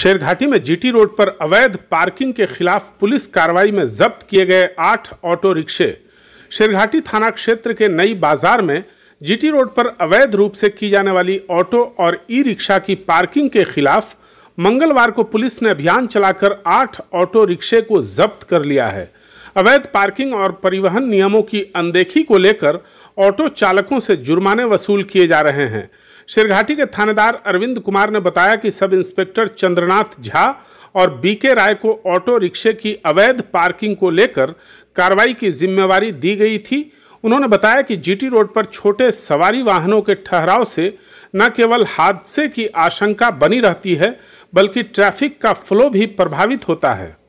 शेरघाटी में GT road पर अवैध पार्किंग के खिलाफ पुलिस कार्रवाई में जब्त किए गए आठ ऑटो रिक्शे शेरघाटी थाना क्षेत्र के नई बाजार में जीटी रोड पर अवैध रूप से की जाने वाली ऑटो और ई रिक्शा की पार्किंग के खिलाफ मंगलवार को पुलिस ने अभियान चलाकर आठ ऑटो रिक्शे को जब्त कर लिया है अवैध पार्किंग और परिवहन नियमों की अनदेखी को लेकर ऑटो चालकों से जुर्माने वसूल किए जा रहे हैं शेरघाटी के थानेदार अरविंद कुमार ने बताया कि सब इंस्पेक्टर चंद्रनाथ झा और बीके राय को ऑटो रिक्शे की अवैध पार्किंग को लेकर कार्रवाई की जिम्मेवारी दी गई थी उन्होंने बताया कि जीटी रोड पर छोटे सवारी वाहनों के ठहराव से न केवल हादसे की आशंका बनी रहती है बल्कि ट्रैफिक का फ्लो भी प्रभावित होता है